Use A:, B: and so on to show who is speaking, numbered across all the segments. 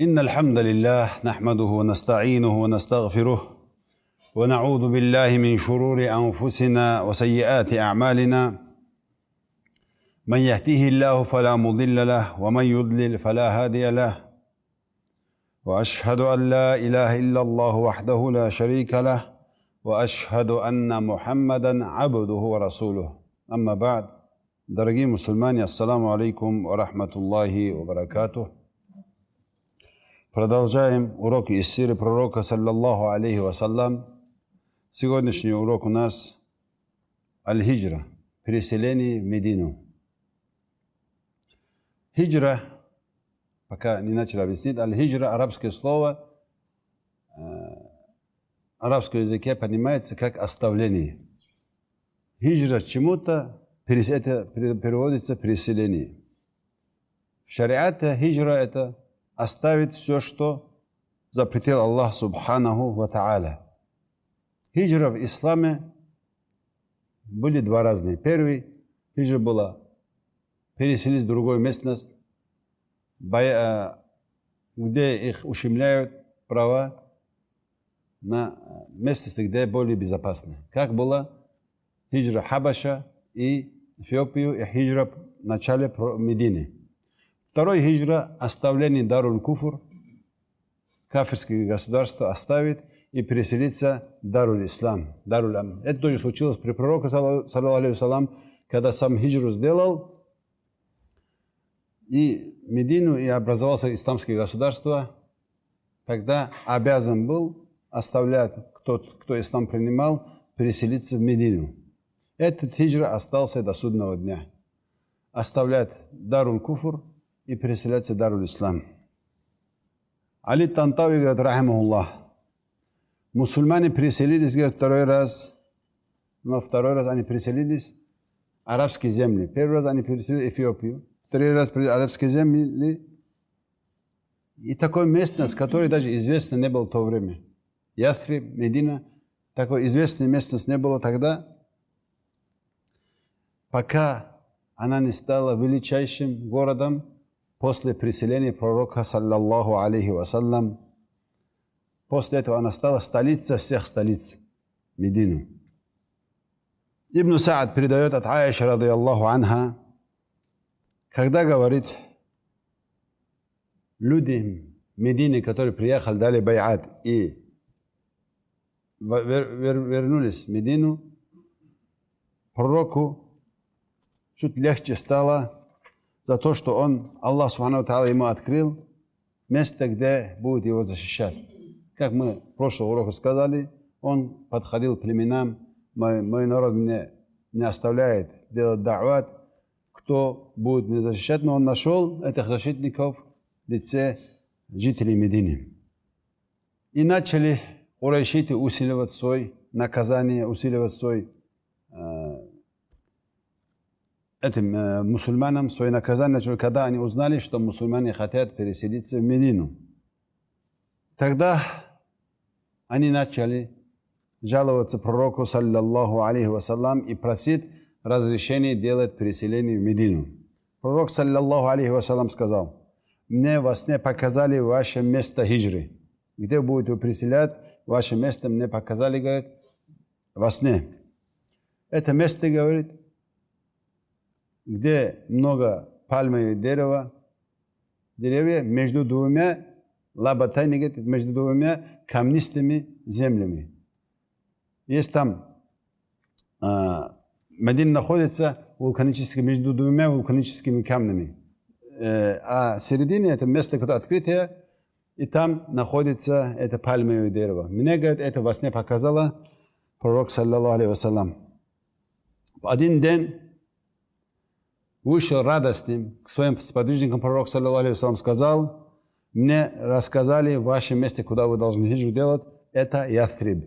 A: إن الحمد لله نحمده ونستعينه ونستغفره ونعوذ بالله من شرور أنفسنا وسيئات أعمالنا من يهديه الله فلا مضل له ومن يضلل فلا هادي له وأشهد أن لا إله إلا الله وحده لا شريك له وأشهد أن محمدا عبده ورسوله أما بعد درجي مسلماني السلام عليكم ورحمة الله وبركاته Продолжаем урок из сиры пророка, саллаллаху алейхи вассалам. Сегодняшний урок у нас Аль-Хиджра, переселение в Медину. Хиджра, пока не начал объяснить, Аль-Хиджра, арабское слово, э, арабском языке понимается как оставление. Хиджра чему-то, это переводится переселение. В шариате хиджра это оставит все, что запретил Аллах Субханаху Ва Та'аля. Хиджра в исламе были два разные. Первый хиджра была переселись в другую местность, э, где их ущемляют права на э, местности, где более безопасны. Как была хиджра Хабаша и Эфиопию и хиджра в начале Медины. Второй хиджра – оставление Дарун Куфур, кафирское государство оставит и переселится Даруль Ислам, Даруль Ам. Это тоже случилось при пророке, салам, когда сам хиджру сделал и Медину, и образовался исламское государство, тогда обязан был оставлять тот, кто ислам принимал, переселиться в Медину. Этот хиджра остался до судного дня. Оставлять Даруль Куфур – и переселяться в Даруль Ислам. Али Тантави говорит, рахимахуллах, мусульмане переселились, говорит, второй раз, но второй раз они переселились в арабские земли. Первый раз они переселились в Эфиопию, второй раз в арабские земли. И такое местность, которое даже известно не было в то время. Яфриб, Медина, такой известной местности не было тогда, пока она не стала величайшим городом после переселения пророка, саллаллаху алейхи вассалям, после этого она стала столица всех столиц Медины. Ибн Саад передает от Аиши, радиаллаху анха, когда говорит, люди Медины, которые приехали, дали байат и вернулись в Медину, пророку чуть легче стало, за то, что он, Аллах Субхану ему открыл место, где будет его защищать. Как мы в прошлом уроке сказали, он подходил к племенам, мой, мой народ мне не оставляет делать дават, кто будет не защищать, но он нашел этих защитников в лице жителей Медины. И начали урайшиты усиливать свой наказание, усиливать свой э, Этим э, мусульманам свое наказание, когда они узнали, что мусульмане хотят переселиться в Медину. Тогда они начали жаловаться пророку, саллиллаху алейхи вассалам, и просить разрешения делать переселение в Медину. Пророк, саллиллаху алейхи вассалам, сказал, «Мне во сне показали ваше место Хиджры, Где будете переселять, ваше место мне показали, говорит, во сне. Это место, говорит, где много пальмового дерева, деревья между двумя лабатайни между двумя камнистыми землями. Есть там э, Медина находится вулканически, между двумя вулканическими камнями. Э, а середине это место, которое открытое и там находится это пальмовое дерево. Мне, говорит, это во сне показало пророк, саллаллаху алейхи вассалам. Один день вышел радостным к своим сподвижникам. Пророк, саллиллаху сказал, мне рассказали в вашем месте, куда вы должны хиджу делать, это Ясриб.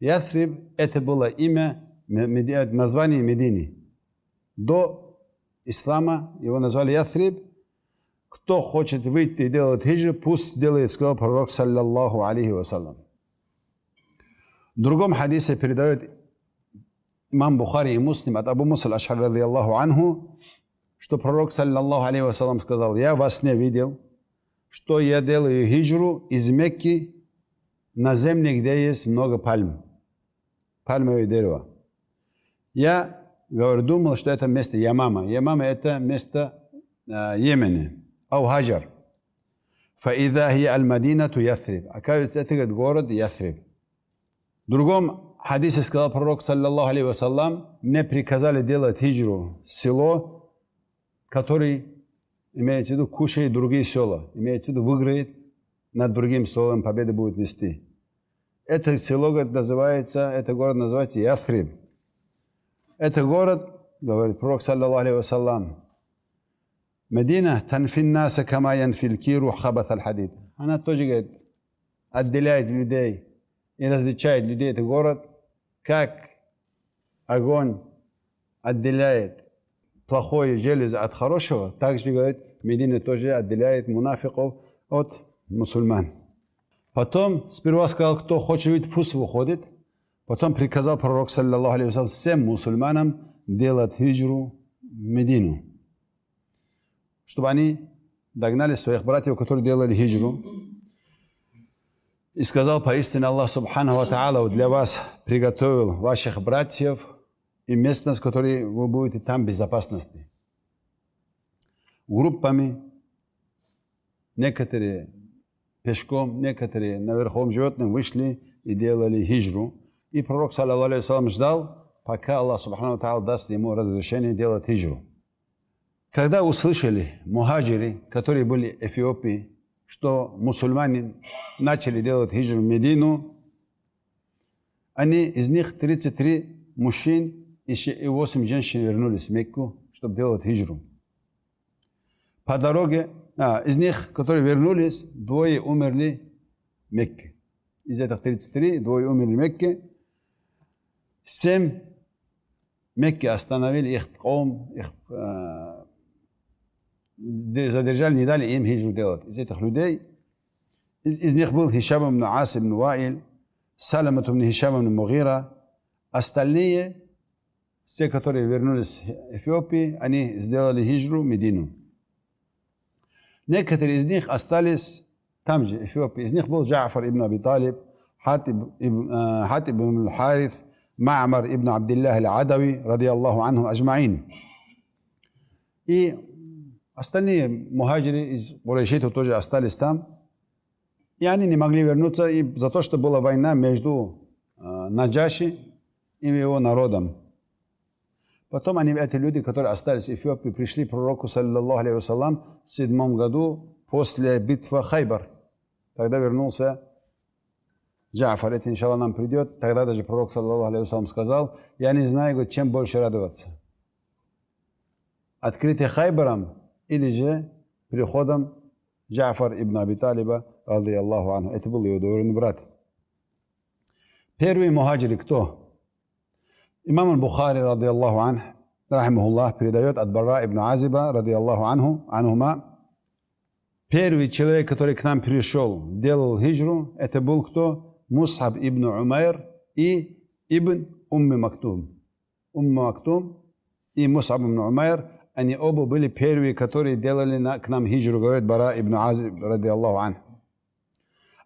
A: Ясриб – это было имя, название Медини. До ислама его назвали Ясриб. Кто хочет выйти и делать хиджу, пусть делает, сказал пророк, саллиллаху алейхи вассалам. В другом хадисе передает имам Бухари и Муслим от Абу Мусал Ашхар, радиаллаху анху, что пророк, саллиллаху алейхи вассалам, сказал, я вас не видел, что я делаю хиджру из Мекки на земле, где есть много пальм, пальмовое дерево. Я говорю, думал, что это место Ямама. Ямама – это место э, Йемена, Ау-Хаджар. فإذا هي المدينة يثرب оказывается это город Ясриб в другом хадисе сказал пророк саллаллаху алейхи вассалам мне приказали делать хиджру село который, имеется в виду, кушает другие села, имеется в виду, выиграет над другим селом, победы будет нести. Это село говорит, называется, это город называется Ясриб. Это город, говорит пророк, саллаллаху алейхи вассалам, Медина, танфин наса кама хабат аль-хадид. Она тоже, говорит, отделяет людей и различает людей. Это город, как огонь отделяет плохое железо от хорошего, также, говорит, Медина тоже отделяет мунафиков от мусульман. Потом сперва сказал, кто хочет быть, пусть выходит. Потом приказал пророк, саллиллаху алейхи всем мусульманам делать хиджру в Медину, чтобы они догнали своих братьев, которые делали хиджру. И сказал, поистине Аллах, субхану ва для вас приготовил ваших братьев и местность, в которой вы будете, там безопасности. Группами, некоторые пешком, некоторые на наверхом животных вышли и делали хижру. И пророк, саллаху алейхи ждал, пока Аллах, субхану таал, даст ему разрешение делать хижру. Когда услышали мухаджиры, которые были в Эфиопии, что мусульмане начали делать хижру в Медину, они, из них 33 мужчин и восемь женщин вернулись в Мекку, чтобы делать хижру. По дороге, а, из них, которые вернулись, двое умерли в Мекке. Из этих 33, двое умерли в Мекке. Семь в Мекке остановили их ком, их э, задержали, не дали им хиджру делать. Из этих людей, из, из них был Хишам ибн Ас ибн Ваиль, Саламат ибн Хишам ибн Мугира. Остальные – все, которые вернулись в Эфиопии, они сделали хижру, Медину. Некоторые из них остались там же, в Эфиопии. Из них был Джафар ибн Аби Талиб, Хатиб, ибн э, Аль-Хариф, Ма'мар ибн Абдиллах Аль-Адави, ради Аллаху анху ажмаин. И остальные мухаджиры из Бурайшитов тоже остались там. И они не могли вернуться и за то, что была война между э, Наджаши и его народом. Потом они, эти люди, которые остались в Эфиопии, пришли к пророку, саллиллаху алейхи вассалам, в седьмом году после битвы Хайбар. Тогда вернулся Джафар, это, иншаллах, нам придет. Тогда даже пророк, саллиллаху алейхи сказал, я не знаю, чем больше радоваться. Открытие Хайбаром или же приходом Джафар ибн Аби Талиба, аллаху анху. Это был его двоюродный брат. Первый мухаджир кто? Imam al-Bukhari radijallahu anhu, rahimahullah, predajot od Bara ibn Aziba radijallahu anhu, anuhuma, Первый человек, который к нам пришел, делал хиджру, это был кто? Мусхаб ибн Умайр и ибн Умми Мактум. Умми Мактум и Мусхаб ибн Умайр, они оба были первые, которые делали на, к нам хиджру, говорит Бара ибн Азиб, ради Аллаху ан.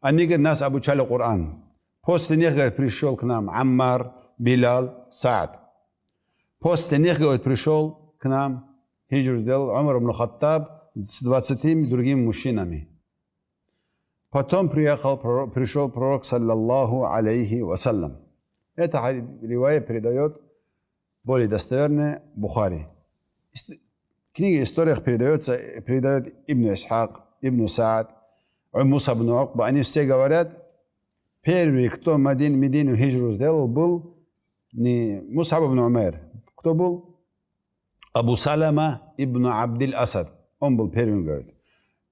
A: Они, говорит, нас обучали Коран. После них, говорит, пришел к нам Аммар, Билал Саад. После них, говорит, пришел к нам, хиджру сделал Умар ибн Хаттаб с 20 другими мужчинами. Потом приехал, пришел пророк, саллаллаху алейхи вассалям. Это Ривая передает более достоверное Бухари. Книга историях передается, передает Ибн Исхак, Ибн Саад, Муса ибн Укба. Они все говорят, первый, кто Медину хиджру сделал, был لمصعب بن кто был, Абу Салама ибн Abdil асад, он был первым говорит.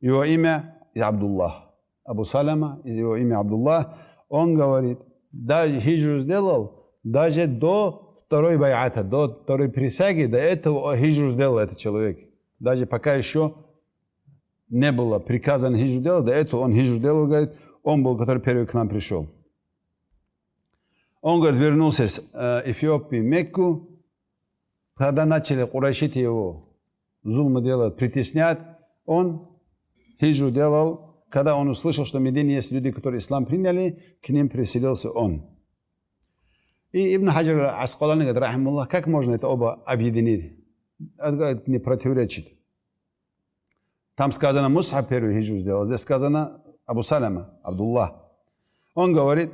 A: Его имя из Абдуллах. Абу Салама, его имя Абдуллах. Он говорит, даже хиджру сделал, даже до второй байата, до второй присяги, до этого хиджру сделал этот человек. Даже пока еще не было приказано хиджру делать, до этого он хиджру делал, говорит, он был, который первый к нам пришел. Он, говорит, вернулся из э, Эфиопии в Мекку. Когда начали курайшить его, зулмы делают, притеснять, он хижу делал. Когда он услышал, что в Медине есть люди, которые ислам приняли, к ним переселился он. И Ибн Хаджар Аскалани говорит, рахимуллах, как можно это оба объединить? Это не противоречит. Там сказано, Мусхаб первый хиджу сделал, здесь сказано Абу Салема Абдуллах. Он говорит,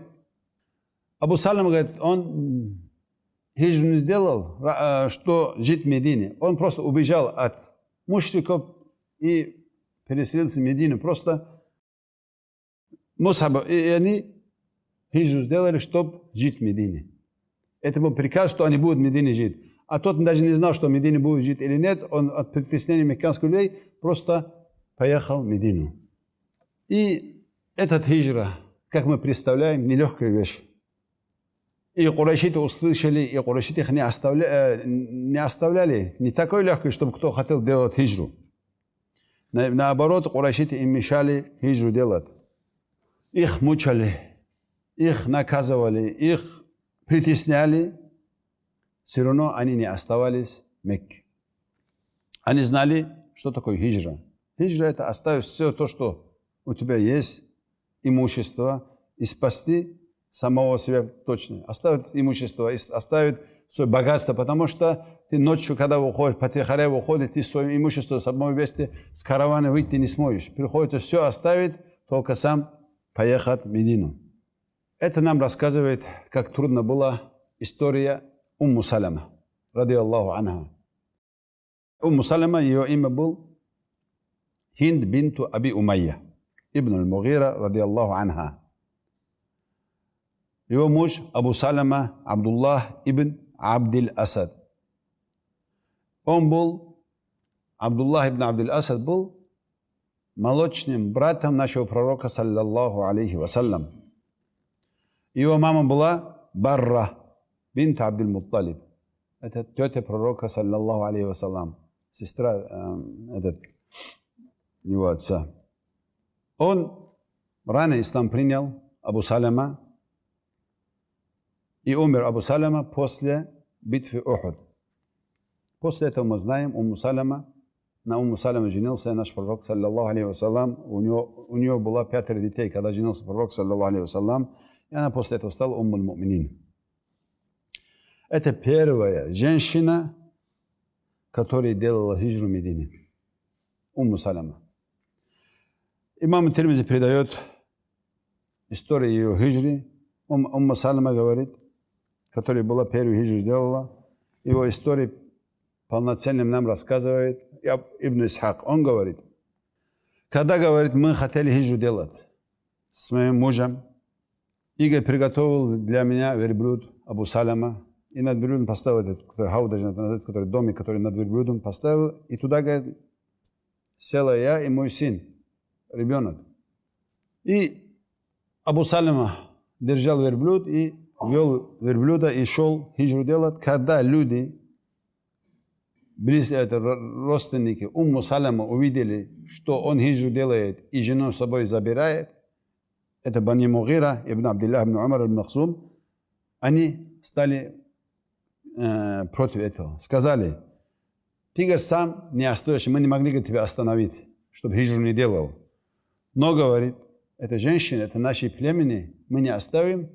A: Абу Салам говорит, он хиджу не сделал, э, что жить в Медине. Он просто убежал от мушриков и переселился в Медину. Просто Мусаба, и они хиджу сделали, чтобы жить в Медине. Это был приказ, что они будут в Медине жить. А тот даже не знал, что в Медине будет жить или нет. Он от притеснения мекканских людей просто поехал в Медину. И этот хиджра, как мы представляем, нелегкая вещь. И курайшиты услышали, и курайшиты их не оставляли, э, не оставляли. Не такой легкой, чтобы кто хотел делать хиджру. На, наоборот, курайшиты им мешали хиджру делать. Их мучали, их наказывали, их притесняли. Все равно они не оставались в Мекке. Они знали, что такое хиджра. Хиджра – это оставить все то, что у тебя есть, имущество, и спасти самого себя точно, оставит имущество, оставит свое богатство, потому что ты ночью, когда уходишь, по потихаря уходит, ты свое имущество с собой вместе с каравана выйти не сможешь. Приходится все оставить, только сам поехать в Медину. Это нам рассказывает, как трудно была история Умму Салама, ради Аллаху анха. Умму Салама, ее имя был Хинд бинту Аби Умайя, ибн аль-Мугира, ради Аллаху анха. Его муж Абу Салама Абдуллах ибн Абдиль Асад. Он был, Абдуллах ибн Абдиль Асад был молочным братом нашего пророка, саллаллаху алейхи вассалям. Его мама была Барра, бинт Абдиль Мутталиб. Это тетя пророка, саллаллаху алейхи вассалям. Сестра э, этот, его отца. Он рано ислам принял, Абу Салама, i umir Abu Salama poslije bitve Uhud. Poslije toga mu znajem, Umu Salama, na Umu Salama ženil se naš prorok sallallahu alaihi wa sallam, u njoj, u njoj bila petere ditej kada ženil prorok sallallahu alaihi wa sallam i ona poslije toga stala Umu muminin Ete первая женщина, которая делала хижру Медины. Умму Салама. Имам Тирмизи передает историю ее хижры. Умма Salama говорит, которая была первую хиджу сделала. Его история полноценным нам рассказывает Ибн Исхак. Он говорит, когда, говорит, мы хотели хиджу делать с моим мужем, Игорь приготовил для меня верблюд Абу Салема И над верблюдом поставил этот, который хаудаж, который домик, который над верблюдом поставил. И туда, говорит, села я и мой сын, ребенок. И Абу Салема держал верблюд и вел верблюда и шел хиджру делать, когда люди, близко это родственники Умму Салама увидели, что он хиджру делает и жену с собой забирает, это Бани Мугира, Ибн Абдиллах, Ибн Умар, Ибн Ахсум, они стали э, против этого. Сказали, ты, говорит, сам не остановишь, мы не могли говорит, тебя остановить, чтобы хиджру не делал. Но, говорит, это женщина, это наши племени, мы не оставим,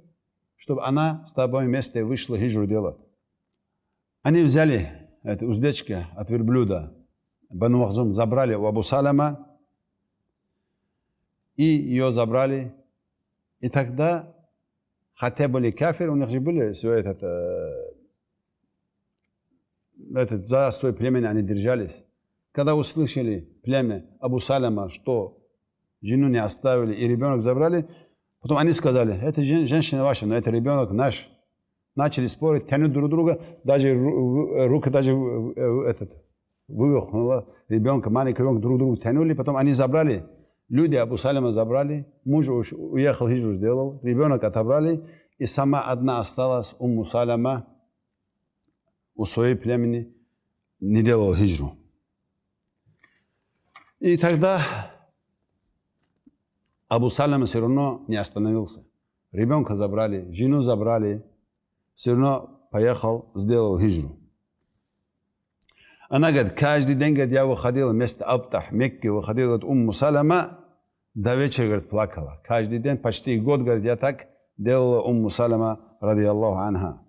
A: чтобы она с тобой вместе вышла хиджру делать. Они взяли это уздечка от верблюда Бану забрали у Абу Салама, и ее забрали. И тогда, хотя были кафиры, у них же были все этот, э, этот за свое племя они держались. Когда услышали племя Абу Салема, что жену не оставили и ребенок забрали, Потом они сказали, это женщина ваша, но это ребенок наш. Начали спорить, тянут друг друга, даже рука даже э, этот, вывихнула ребенка, маленький ребенок друг друга тянули, потом они забрали. Люди Абу Салима забрали, муж уехал, хиджу сделал, ребенок отобрали, и сама одна осталась, у Салама, у своей племени, не делала хиджу. И тогда Абу Салама все равно не остановился. Ребенка забрали, жену забрали, все равно поехал, сделал хижру. Она говорит, каждый день говорит, я выходила вместо Абтах, Мекки, выходила, от Умму Салама, до вечера, говорит, плакала. Каждый день, почти год, говорит, я так делала Умму Салама, ради Аллаху анха.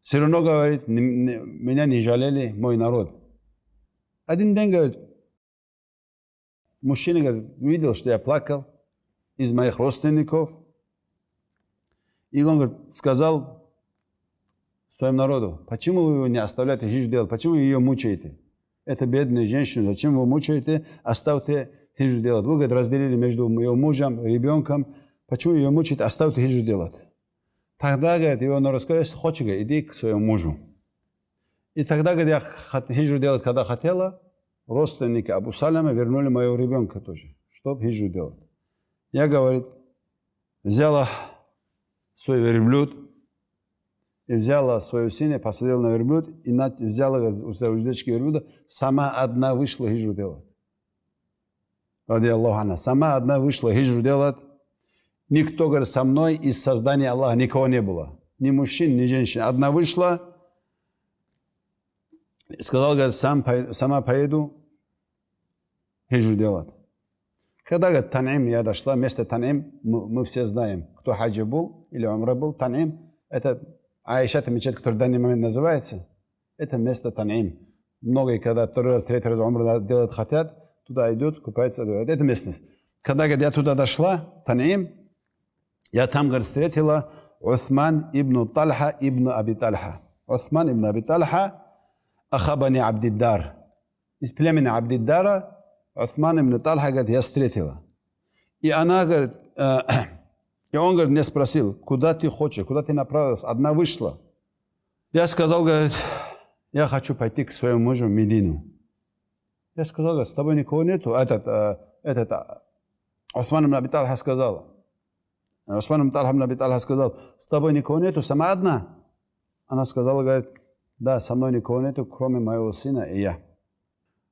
A: Все равно, говорит, меня не жалели мой народ. Один день, говорит, Мужчина говорит, видел, что я плакал из моих родственников. И он говорит, сказал своему народу, почему вы его не оставляете хижу делать, почему вы ее мучаете? Это бедная женщина, зачем вы мучаете, оставьте хижу делать. Вы, говорит, разделили между ее мужем, ребенком, почему ее мучаете, оставьте хижу делать. Тогда, говорит, его народ сказал, если хочешь, иди к своему мужу. И тогда, говорит, я хижу делать, когда хотела, родственника Абу Саляма вернули моего ребенка тоже, чтобы хиджу делать. Я, говорит, взяла свой верблюд и взяла свое сына, посадила на верблюд и взяла у уздечки верблюда, сама одна вышла хиджу делать. Ради Аллаха она. Сама одна вышла хиджу делать. Никто, говорит, со мной из создания Аллаха никого не было. Ни мужчин, ни женщин. Одна вышла – Сказал, говорит, сам, сама поеду, хиджу делать. Когда, говорит, Таним я дошла, место Таним, мы, мы все знаем, кто хаджи был или умра был, Таним, это Аиша, это мечеть, которая в данный момент называется, это место Таним. Многие, когда второй раз, третий раз умра делать хотят, туда идут, купаются, делают. Это местность. Когда, говорит, я туда дошла, Таним, я там, говорит, встретила Усман ибн Тальха ибн Аби Усман ибн Аби Ахабани Абдиддар. Из племени Абдиддара Уфман ибн Талха, говорит, я встретила. И она, говорит, э, и он, говорит, мне спросил, куда ты хочешь, куда ты направилась? Одна вышла. Я сказал, говорит, я хочу пойти к своему мужу Медину. Я сказал, говорит, с тобой никого нету. А этот, э, этот, э, Усман ибн Абиталха сказал, э, Усман ибн Абиталха сказал, с тобой никого нету, сама одна. Она сказала, говорит, да, со мной никого нету, кроме моего сына и я.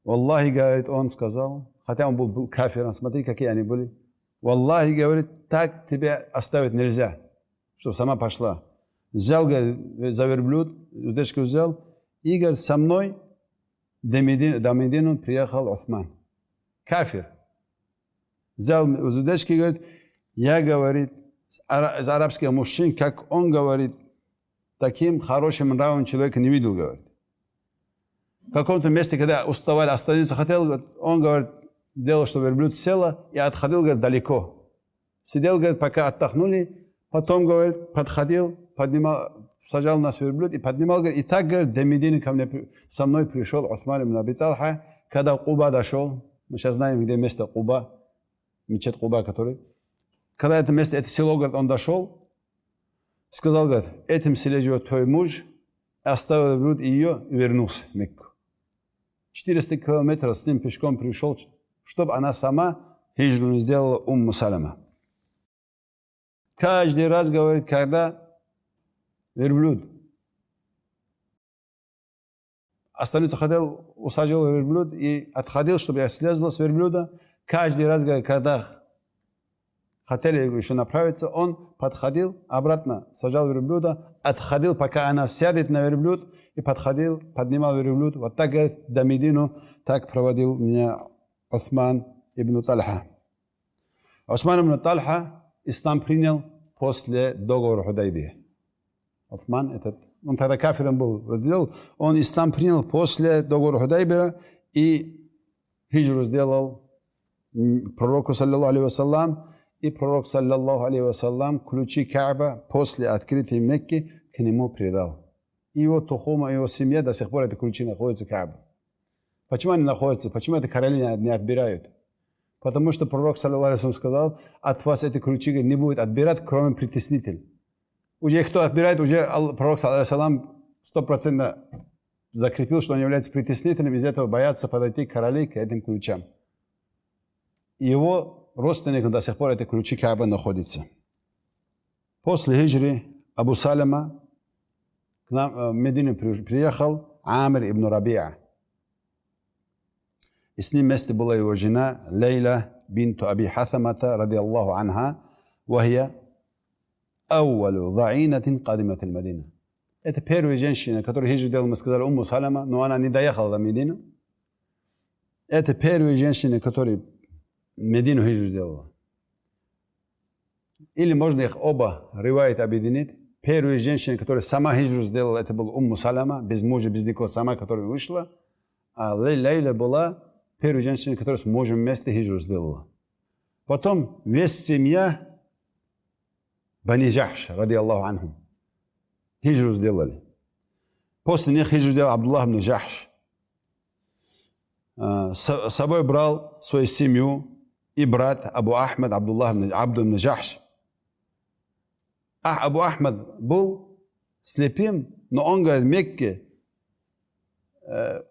A: Валлахи, говорит, он сказал, хотя он был, был кафиром, смотри, какие они были. Валлахи, говорит, так тебя оставить нельзя, чтобы сама пошла. Взял, говорит, за верблюд, удочку взял, и, говорит, со мной до Медины, до Медины приехал Осман, Кафир. Взял удочки, говорит, я, говорит, из арабских мужчин, как он говорит, таким хорошим нравом человека не видел, говорит. В каком-то месте, когда уставали остановиться, а хотел, он, говорит, делал, чтобы верблюд села и отходил, говорит, далеко. Сидел, говорит, пока отдохнули, потом, говорит, подходил, поднимал, сажал нас верблюд и поднимал, говорит, и так, говорит, до Медины ко мне, со мной пришел Усман ибн Аби когда Куба дошел, мы сейчас знаем, где место Куба, мечет Куба, который, когда это место, это село, говорит, он дошел, Сказал, говорит, этим следует твой муж, оставил блуд ее и вернулся в Мекку. 400 километров с ним пешком пришел, чтобы она сама хижину сделала умму салама. Каждый раз говорит, когда верблюд останется, ходил, усаживал верблюд и отходил, чтобы я слезла с верблюда. Каждый раз говорит, когда хотели еще направиться, он подходил обратно, сажал верблюда, отходил, пока она сядет на верблюд, и подходил, поднимал верблюд. Вот так говорит, до Медину, так проводил меня Осман ибн Тальха. Осман ибн Тальха ислам принял после договора Худайбия. Осман этот, он тогда кафиром был, сделал, он ислам принял после договора Худайбера и хиджру сделал пророку, саллиллаху алейхи и пророк, саллаллаху алейхи вассалам, ключи Кааба после открытия Мекки к нему передал. И его тухума, его семья до сих пор эти ключи находятся в Каабе. Почему они находятся? Почему это короли не отбирают? Потому что пророк, саллаллаху алейхи сказал, от вас эти ключи не будет отбирать, кроме притеснитель. Уже кто отбирает, уже пророк, саллаллаху стопроцентно закрепил, что он является притеснителем, из этого боятся подойти короли к этим ключам. Его родственник, но до сих пор эти ключи Каба находится. После хиджри Абу Салема к нам в Медину приехал Амир ибн Рабиа. И с ним вместе была его жена Лейла бинту Аби Хатамата, ради Аллаху анха, вахия Ауалю Заинатин قادمة Медина. Это первая женщина, которую хиджи делал, мы сказали, Умму Салема, но она не доехала до Медины. Это первая женщина, которая Медину хиджу сделала. Или можно их оба рывает объединить. Первая женщина, которая сама хиджу сделала, это была Умму Салама, без мужа, без никого, сама, которая вышла. А Лейла была первой женщиной, которая с мужем вместе хиджу сделала. Потом весь семья Бани ради Аллаху анхум, хиджу сделали. После них хиджу сделал Абдуллах бни а, С собой брал свою семью, إبرة أبو أحمد عبد الله بن عبد بن جحش أح أبو أحمد بو слепим, но он говорит, Мекке,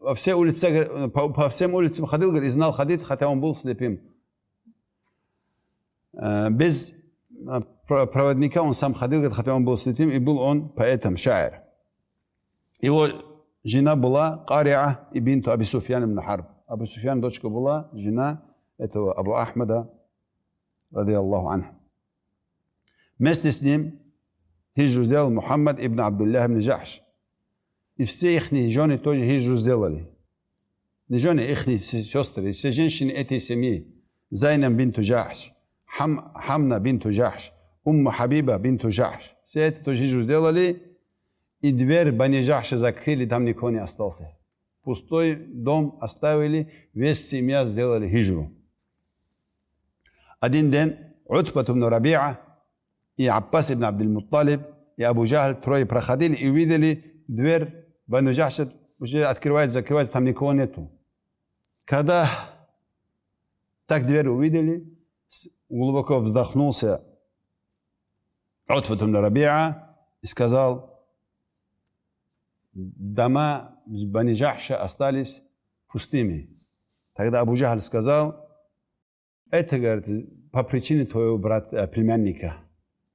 A: по всей улице, по, по всем улицам ходил, говорит, и знал хадит, хотя он был слепим. Без проводника он сам ходил, говорит, хотя он был слепим, и был он поэтом, шаир. Его жена была Кария и бинту Аби Суфьян ибн Харб. Аби Суфьян дочка была, жена eto Abu Ahmeda radijallahu anhu. Mes njim hijru zdjeli Muhammed ibn Abdullah ibn Jahsh. I все их жени тоже хижу сделали. Не жени, их сестры, все женщины этой семьи. Зайнам бинту Джахш, Хам, Хамна бинту Джахш, Умма Хабиба бинту Джахш. Все это тоже хижу сделали. И дверь Бани Джахша закрыли, там никого не остался. Пустой дом оставили, весь семья сделали хижру. ادين دين عتبة بن ربيعة يا عباس بن عبد المطلب يا ابو جهل تروي برخاديل ايويدلي دوير بانو جحشت وجي اتكروايت زكروايت تمني كونيتو كذا так дверь увидели, глубоко вздохнулся Утфатун Рабиа и сказал, дома Банижахша остались пустыми. Тогда Абу Жахаль сказал, Это, говорит, по причине твоего брата, э, племянника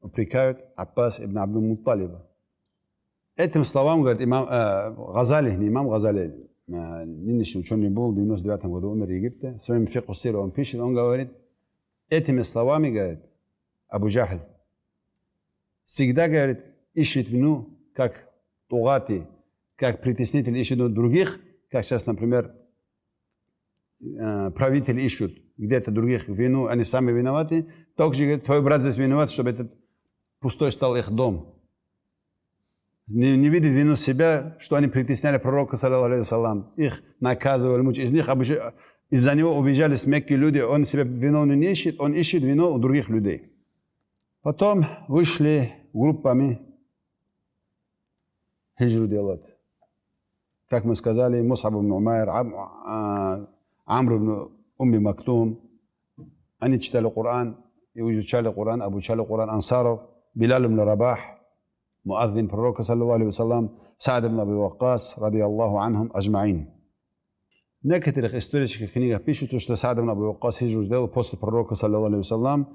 A: упрекают Аббас ибн Абдул Мутталиба. Этим словам, говорит, имам э, Газали, не имам Газали, э, нынешний ученый был, в 99 году умер в Египте, в своем фикусире он пишет, он говорит, этими словами, говорит, Абу Джахль, всегда, говорит, ищет вину, как тугати, как притеснитель ищет других, как сейчас, например, Э, правители ищут где-то других вину, они сами виноваты. Также говорит, твой брат здесь виноват, чтобы этот пустой стал их дом. Не, не видит вину себя, что они притесняли пророка, салам, их наказывали, мучили. Из них из-за него убежали с Мекки люди, он себя виновным не ищет, он ищет вину у других людей. Потом вышли группами хиджру делать. Как мы сказали, Мусаб ибн Умайр, а, а, عمرو بن ام مكتوم أن يشتل القرآن يوجد شال القرآن أبو شال القرآن أنصاره بلال بن رباح مؤذن بروك صلى الله عليه وسلم سعد بن أبي وقاص رضي الله عنهم أجمعين نكتلك استوريش كنيغة بيشو تشتل سعد بن أبي وقاص هجر جدل بوست بروك صلى الله عليه وسلم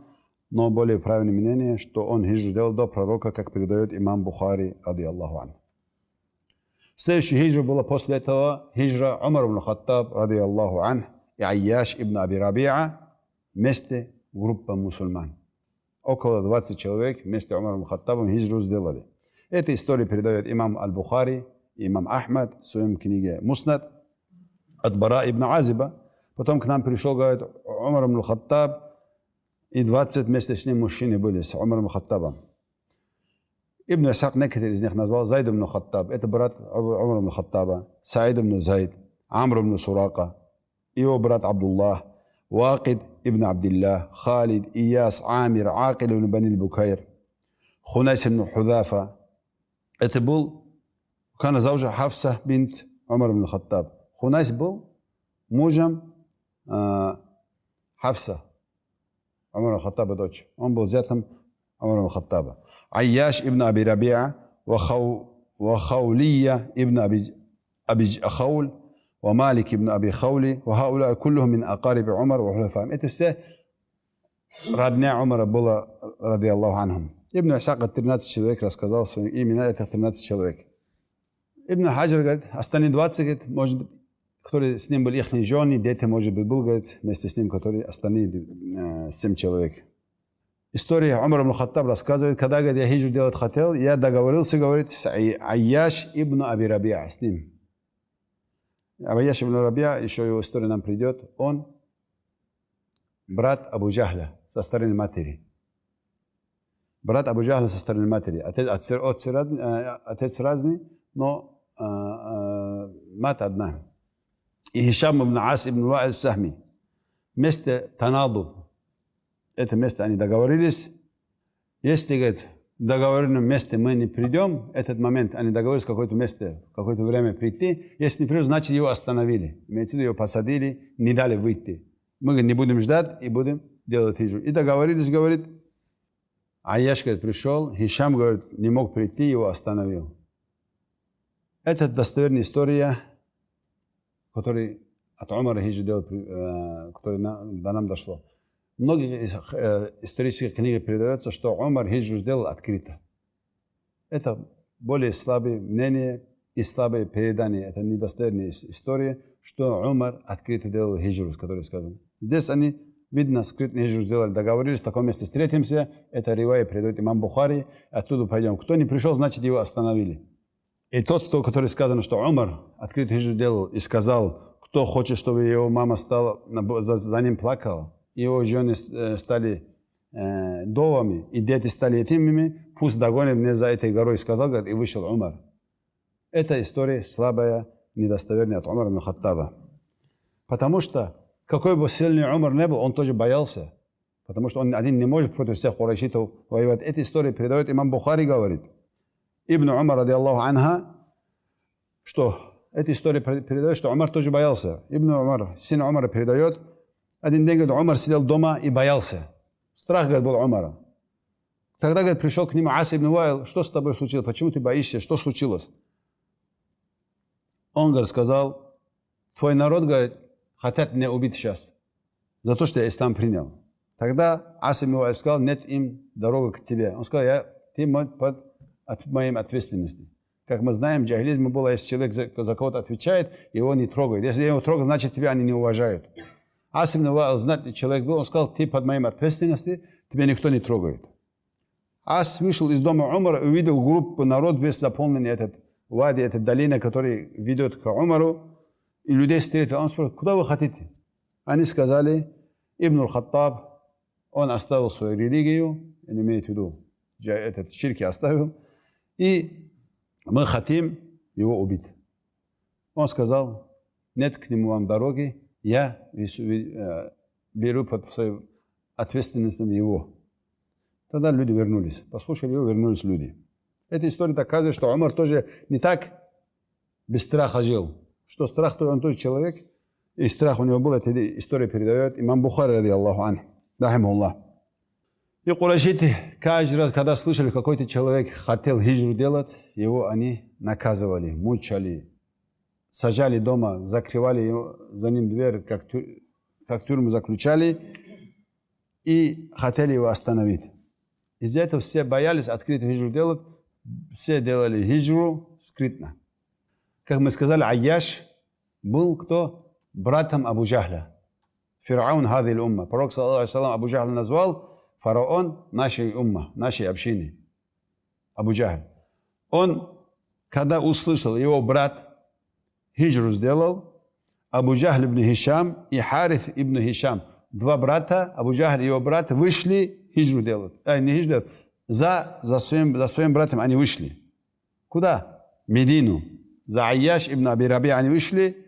A: но более правильное мнение, что он хижу сделал до пророка, как передает имам Бухари, رضي الله Ану. Следующая хиджра была после этого хиджра Умар ибн Хаттаб, ради Аллаху Анх, и Айяш ибн Аби Рабиа, вместе группа мусульман. Около 20 čovjek meste Умар ибн Хаттабом хиджру сделали. Эти истории передает имам Аль-Бухари, имам Ахмад в своем книге «Муснад» от Бара ибн Азиба. Потом к нам пришел, говорит, Умар ибн Хаттаб, и 20 вместе с ним мужчины были с Умаром Хаттабом. ابن اسحاق نكت الاثنين نزوا زيد بن ات برات عمر بن الخطاب سعيد بن زيد عمرو بن سراقه ايو برات عبد الله واقد ابن عبد الله خالد اياس عامر عاقل بن بني البكير خنيس بن حذافه اتبول كان زوجها حفصه بنت عمر بن الخطاب خنيس بو موجم آه، حفصه عمر بن الخطاب دوتش اون بو عمر بن الخطاب عياش ابن أبي ربيعة وخو وخولية ابن أبي أبي خول ومالك ابن أبي خولي وهؤلاء كلهم من أقارب عمر وحلفاء مئة родня Умара было, ради Аллаху анхум. Ибн Исака 13 человек рассказал свои имена этих 13 человек. Ибн Хаджар говорит, остальные 20, говорит, может быть, которые с ним были их жены, дети, может быть, был, говорит, вместе с ним, которые остальные э, 7 человек. истории Умар ибн Хаттаб рассказывает, когда говорит, я хиджу делать хотел, я договорился, говорит, с Айяш ибн Аби Рабиа, с ним. Абаяш ибн Рабиа, еще его история нам придет, он брат Абу Джахля со стороны матери. Брат Абу Джахля со стороны матери. Отец, отец, отец разный, но э, э, мать одна. И Хишам ибн Ас ибн Ва'ил Сахми. Вместе Танадуб, это место они договорились. Если, говорит, в договоренном месте мы не придем, этот момент они договорились в какое-то место, в какое-то время прийти. Если не придем, значит, его остановили. Имеется в виду, его посадили, не дали выйти. Мы, говорит, не будем ждать и будем делать хиджу. И договорились, говорит, Аяш, говорит, пришел, Хишам, говорит, не мог прийти, его остановил. Это достоверная история, которая от Умара Хиджи делал, э, которая до нам дошло многих э, исторических книгах передается, что Умар хиджу сделал открыто. Это более слабые мнения и слабые передания. Это недостоверные истории, что Умар открыто делал хиджру, с которой сказано. Здесь они, видно, скрытный хиджру сделали, договорились, в таком месте встретимся. Это ривая передает имам Бухари, оттуда пойдем. Кто не пришел, значит, его остановили. И тот, кто, который сказано, что Умар открыто хиджру делал и сказал, кто хочет, чтобы его мама стала, за, за ним плакала, его жены э, стали э, довами, и дети стали этими. пусть догонит мне за этой горой, сказал, говорит, и вышел Умар. Эта история слабая, недостоверная от Умара Хаттаба. Потому что какой бы сильный Умар не был, он тоже боялся. Потому что он один не может против всех хурайшитов воевать. Эта история передает имам Бухари, говорит. Ибн Умар, ради Аллаху анха, что эта история передает, что Умар тоже боялся. Ибн Умар, сын Умара передает, один день, говорит, Умар сидел дома и боялся. Страх, говорит, был Умара. Тогда, говорит, пришел к нему Ас ибн Уайл, что с тобой случилось, почему ты боишься, что случилось? Он, говорит, сказал, твой народ, говорит, хотят меня убить сейчас за то, что я ислам принял. Тогда Ас ибн Уайл сказал, нет им дорога к тебе. Он сказал, я, ты под от моим ответственности. Как мы знаем, в джахилизме было, если человек за, за кого-то отвечает, его не трогают. Если его трогают, значит, тебя они не уважают. Аз им на знатный человек был, он сказал, ты под моим ответственности, тебя никто не трогает. Ас вышел из дома Умара и увидел группу народ, весь заполненный этот вади, эта долина, которая ведет к Умару, и людей встретил. Он спросил, куда вы хотите? Они сказали, Ибн Хаттаб, он оставил свою религию, он имеет в виду, этот ширки оставил, и мы хотим его убить. Он сказал, нет к нему вам дороги, я э, беру под свою ответственность его. Тогда люди вернулись. Послушали его, вернулись люди. Эта история доказывает, что Умар тоже не так без страха жил. Что страх, то он тоже человек. И страх у него был. Эта история передает имам Бухари, ради Аллаху ан. Рахимуллах. И курашиты каждый раз, когда слышали, какой-то человек хотел хижру делать, его они наказывали, мучали, сажали дома, закрывали за ним дверь, как, тюр, как тюрьму заключали, и хотели его остановить. Из-за этого все боялись открыть хиджру делать, все делали хиджру скрытно. Как мы сказали, Айяш был кто? Братом Абу Джахля. Фараон хадил умма. Пророк, саллаху Абу Джахля назвал фараон нашей умма, нашей общины. Абу Джахль. Он, когда услышал его брат, хиджру сделал, Абу Джахль ибн Хишам и Хариф ибн Хишам. Два брата, Абу Джахль и его брат, вышли хиджру делать. А, не хиджру делать. За, за, своим, за своим братом они вышли. Куда? Медину. За Айяш ибн Аби Раби они вышли.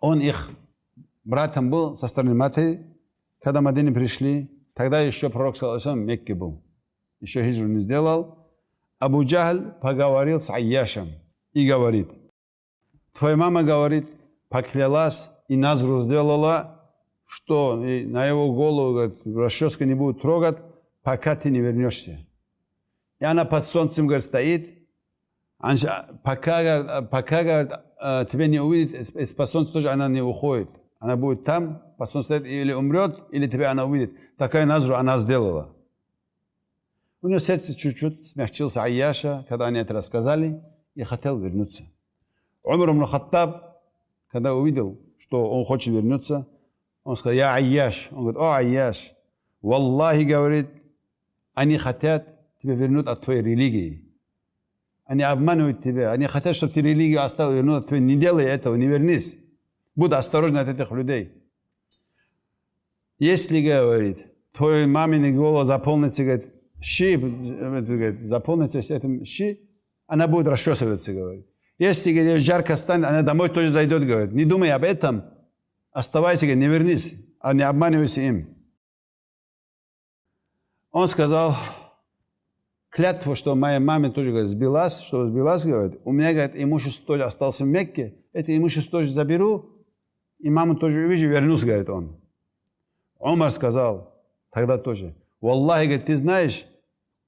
A: Он их братом был со стороны матери. Когда Мадины пришли, тогда еще пророк Саласам в Мекке был. Еще хиджру не сделал. Абу Джахль поговорил с Айяшем и говорит – Твоя мама говорит, поклялась и назру сделала, что и на его голову говорит, расческа не будет трогать, пока ты не вернешься. И она под солнцем говорит, стоит, пока, а, пока говорит, а, а, тебя не увидит, из-под солнца тоже она не уходит. Она будет там, под солнцем стоит, или умрет, или тебя она увидит. Такая назру она сделала. У нее сердце чуть-чуть смягчилось Аяша, когда они это рассказали, и хотел вернуться. Умар ибн Хаттаб, когда увидел, что он хочет вернуться, он сказал, я Айяш. Он говорит, о Айяш, Валлахи, говорит, они хотят тебя вернуть от твоей религии. Они обманывают тебя. Они хотят, чтобы ты религию оставил, вернуть от твоей. Не делай этого, не вернись. Будь осторожен от этих людей. Если, говорит, твой маминый голос заполнится, говорит, щи, э, э, говорит, заполнится этим щи, она будет расчесываться, говорит. Если говорит, жарко станет, она домой тоже зайдет, говорит. Не думай об этом. Оставайся, говорит, не вернись, а не обманывайся им. Он сказал, клятву, что моя мама тоже говорит, сбилась, что сбилась, говорит, у меня, говорит, имущество тоже осталось в Мекке, это имущество тоже заберу, и маму тоже увижу, вернусь, говорит он. Умар сказал, тогда тоже, Валлахи, говорит, ты знаешь,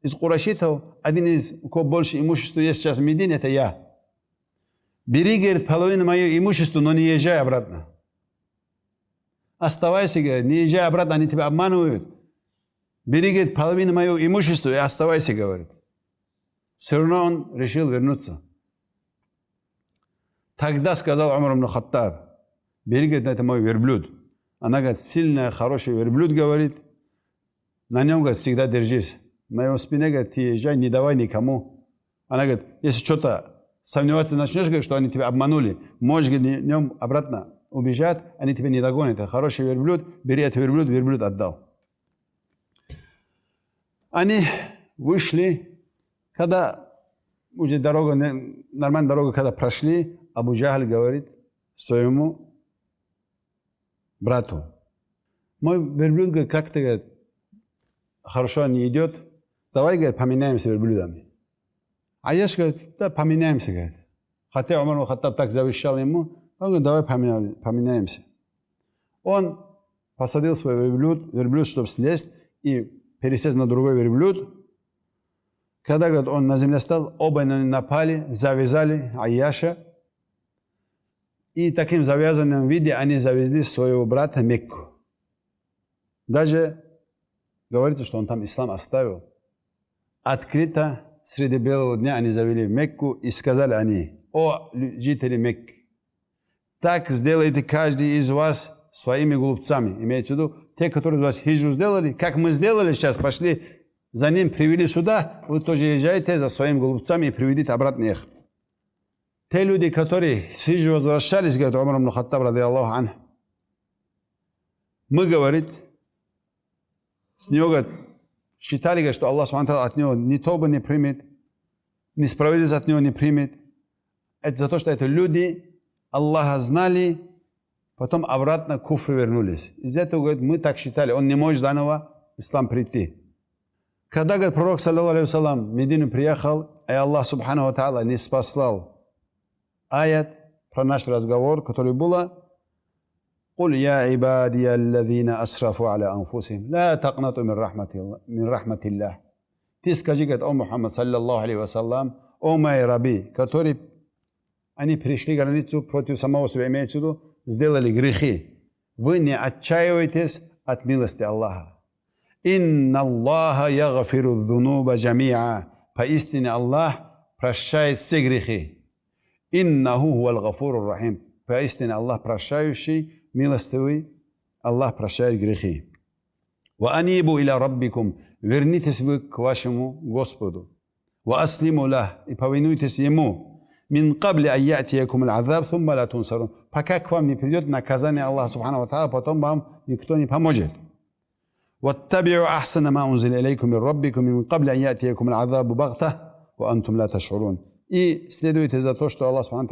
A: из Курашитов один из, у кого больше имущества есть сейчас в Медине, это я бери, говорит, половину моего имущества, но не езжай обратно. Оставайся, говорит, не езжай обратно, они тебя обманывают. Бери, говорит, половину моего имущества и оставайся, говорит. Все равно он решил вернуться. Тогда сказал Умар ибн Хаттаб, бери, говорит, это мой верблюд. Она, говорит, сильная, хороший верблюд, говорит, на нем, говорит, всегда держись. На его спине, говорит, ты езжай, не давай никому. Она говорит, если что-то сомневаться начнешь, говорит, что они тебя обманули. Можешь днем обратно убежать, они тебя не догонят. Это хороший верблюд, бери этот верблюд, верблюд отдал. Они вышли, когда уже дорога, нормальная дорога, когда прошли, Абу Джахаль говорит своему брату, мой верблюд, говорит, как ты, говорит, хорошо не идет, давай, говорит, поменяемся верблюдами. А говорит: да, поменяемся, говорит. Хотя Умар Хаттаб так завещал ему, он говорит, давай поменя, поменяемся. Он посадил свой верблюд, верблюд, чтобы слезть, и пересесть на другой верблюд. Когда, говорит, он на земле стал, оба на напали, завязали Аяша. И таким завязанным виде они завезли своего брата Мекку. Даже говорится, что он там ислам оставил. Открыто среди белого дня они завели Мекку и сказали они, «О, жители Мекки, так сделайте каждый из вас своими глупцами». Имеется в виду, те, которые из вас хижу сделали, как мы сделали сейчас, пошли за ним, привели сюда, вы тоже езжайте за своими глупцами и приведите обратно их. Те люди, которые с хижу возвращались, говорит Умар ибн Хаттаб, ради ан, мы, говорит, с него, говорит, считали, что Аллах от него ни тобы не примет, несправедливость от него не примет. Это за то, что это люди Аллаха знали, потом обратно к куфру вернулись. из этого, говорит, мы так считали, он не может заново в ислам прийти. Когда, говорит, пророк, саллиллаху алейхи в Медину приехал, и Аллах, субхану ва не спаслал аят про наш разговор, который был, قل يا عبادي الذين اسرفوا على انفسهم لا تقنطوا من رحمه الله من رحمه الله تيسكاجيكت او محمد صلى الله عليه وسلم о мои раби которые они перешли границу против самого себя имеется в виду сделали грехи вы не отчаивайтесь от милости Аллаха инна Аллаха ягфиру дзунуба джамиа поистине Аллах прощает все грехи иннаху хуал гафуру рахим поистине Аллах прощающий милостивый, Аллах прощает грехи. Ва анибу иля раббикум, вернитесь вы к вашему Господу. Ва аслиму лах, и повинуйтесь Ему. Мин кабли айятиякум аль-азаб, сумма ла тунсарун. Пока к вам не придет наказание Аллаха Субхану Ва потом вам никто не поможет. واتبعوا أحسن ما أنزل إليكم من ربكم من قبل أن يأتيكم العذاب بغتة وأنتم لا تشعرون. И следуйте за то, что Аллах Субхану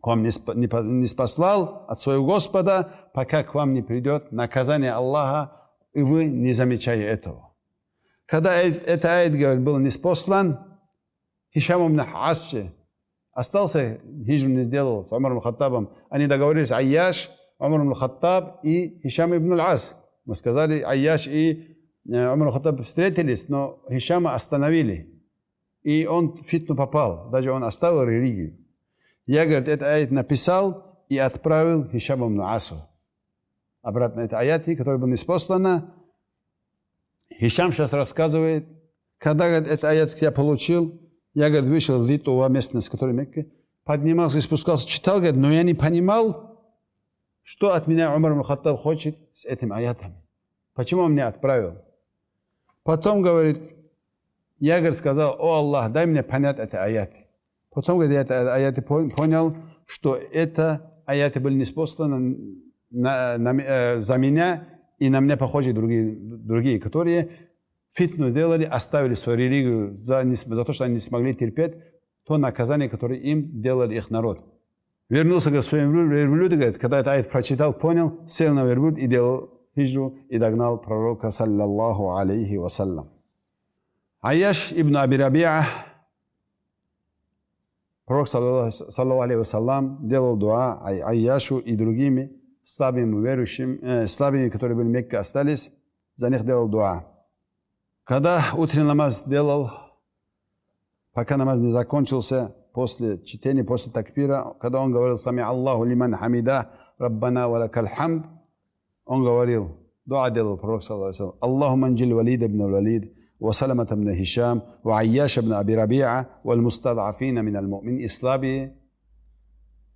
A: к вам не спаслал от своего Господа, пока к вам не придет наказание Аллаха, и вы не замечая этого. Когда это аид, говорит, был неспослан, Хишам ибн Асчи остался, хижу не сделал с Умаром Хаттабом. Они договорились, Айяш, Умар ибн Хаттаб и Хишам ибн Ас. Мы сказали, Айяш и Умар э, Хаттаб встретились, но Хишама остановили. И он в фитну попал, даже он оставил религию. Я, говорит, этот аят написал и отправил Хишабу Асу. Обратно это аяты, которые были испослана. Хишам сейчас рассказывает, когда, говорит, этот аят я получил, я, говорит, вышел в Литва, местность, которая Мекка, поднимался и спускался, читал, говорит, но я не понимал, что от меня Умар Мухаттаб хочет с этим аятом. Почему он меня отправил? Потом, говорит, я, говорит, сказал, о Аллах, дай мне понять этот аят. Потом, когда я это аяты а понял, что это аяты были неспосланы на, на, э, за меня и на меня похожие другие, другие, которые фитну делали, оставили свою религию за, не, за то, что они не смогли терпеть то наказание, которое им делали их народ. Вернулся к своему верблюду, говорит, когда этот аят прочитал, понял, сел на верблюд и делал хиджу и догнал пророка, саллаллаху алейхи вассалям. Аяш ибн Абирабиа Пророк, саллаху алейхи вассалам, делал дуа Ай Айяшу и другими слабыми верующим, э, слабыми, которые были в Мекке, остались, за них делал дуа. Когда утренний намаз делал, пока намаз не закончился, после чтения, после такпира, когда он говорил «Сами Аллаху лиман хамида, Раббана валакал хамд», он говорил – دعاء دل البروك صلى الله عليه وسلم اللهم انجل الوليد بن الوليد وسلمة بن هشام وعياش بن أبي ربيعة والمستضعفين من المؤمن إسلامي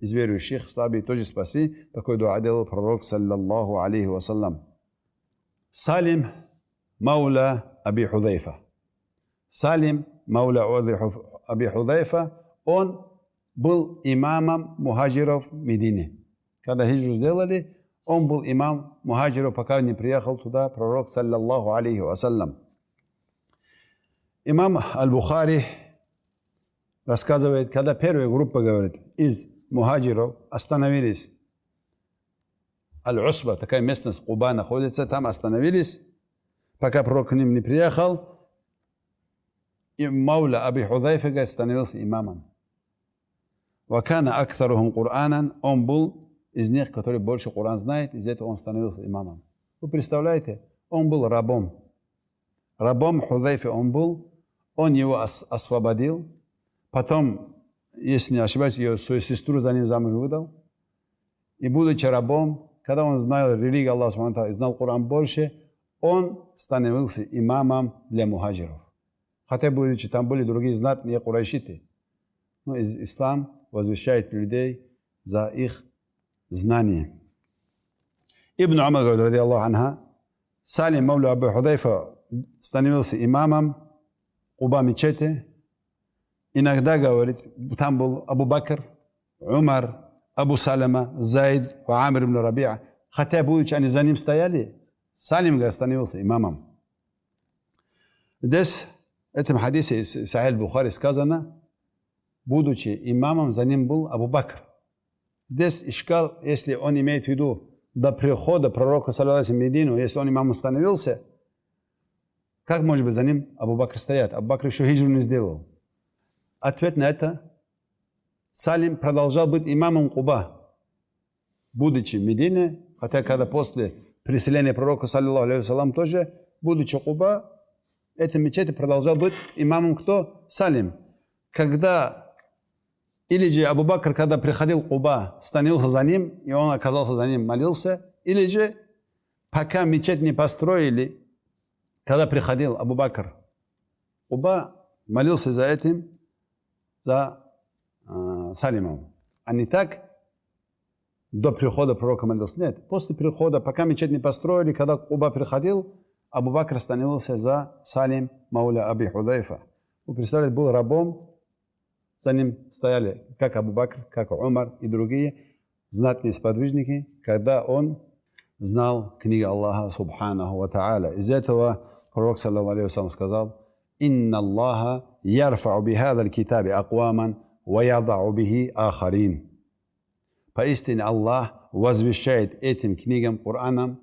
A: إزبيرو الشيخ إسلامي توجي سباسي تقول دعاء دل البروك صلى الله عليه وسلم سالم مولى أبي حذيفة سالم مولى أبي حذيفة он был имамом мухаджиров Медине. Когда хиджу сделали, Он был имам Мухаджиру, пока не приехал туда пророк, саллиллаху алейхи alaihi wa sallam. Imam al рассказывает, когда первая группа говорит, из мухаджиров остановились. Аль-Усба, такая местность Куба находится, там остановились, пока пророк к ним не приехал. И Мауля Аби Худайфига становился имамом. Вакана Актарухум Кураном, он был из них, который больше Коран знает, из этого он становился имамом. Вы представляете, он был рабом. Рабом Худайфе он был, он его освободил. Потом, если не ошибаюсь, ее свою сестру за ним замуж выдал. И будучи рабом, когда он знал религию Аллаха и знал Коран больше, он становился имамом для мухаджиров. Хотя, будучи там были другие знатные курайшиты. Но ислам возвещает людей за их znanje. Ibn Umar radijallahu anha, Salim Mevla Abu Hudajfa stanio se imamom Kuba mičete. Иногда говорит, там был Абу Бакр, Умар, Абу Салама, Зайд, Амир ибн Рабиа. Хотя будучи они за ним стояли, Салим становился имамом. Здесь, в этом хадисе из Сахиль Бухари сказано, будучи имамом, за ним был Абу Бакр. Здесь Ишкал, если он имеет в виду до прихода пророка, саллиллаху в Медину, если он имам становился, как может быть за ним Абу Бакр стоят? Абу Бакр еще хиджру не сделал. Ответ на это Салим продолжал быть имамом Куба, будучи Медине, хотя когда после приселения пророка, саллиллаху алейхи тоже, будучи Куба, эта мечеть продолжал быть имамом кто? Салим. Когда или же Абу Бакр, когда приходил Куба, становился за ним, и он оказался за ним, молился. Или же, пока мечеть не построили, когда приходил Абу Бакр, Куба молился за этим, за э, Салимом. А не так, до прихода пророка молился. Нет, после прихода, пока мечеть не построили, когда Куба приходил, Абу Бакр становился за Салим Мауля Аби Худайфа. Вы представляете, был рабом за ним стояли как Абу Бакр, как Умар и другие знатные сподвижники, когда он знал книгу Аллаха Субханаху Ва Та'аля. Из этого пророк, саллаху алейхи сказал, «Инна Аллаха ярфау бихада аль-китаби акваман, ва ядау бихи ахарин». Поистине Аллах возвещает этим книгам, Кораном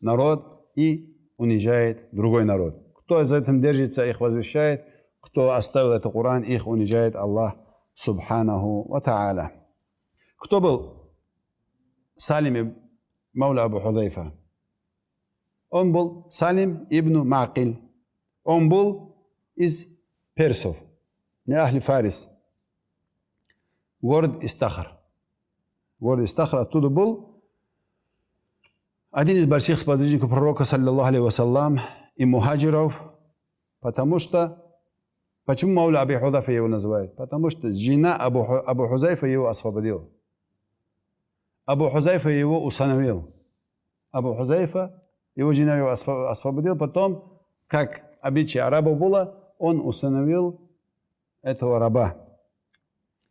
A: народ и унижает другой народ. Кто за этим держится, и их возвещает – kto оставил Qur'on, их унижает Аллах Субханаху ва Та'аля. Кто был Салим Маула Абу Худайфа? Он был Салим ибн Макиль. Он был из персов, не Ахли Фарис. Город Истахар. Город Истахар оттуда был один из больших сподвижников пророка, саллиллаху алейхи вассалам, и мухаджиров, потому что Почему Мауля Аби Худайфа его называют? Потому что жена Абу, Абу Хузайфа его освободила. Абу Хузайфа его усыновил. Абу Хузайфа, его жена его освободил. Потом, как обычай араба было, он усыновил этого раба.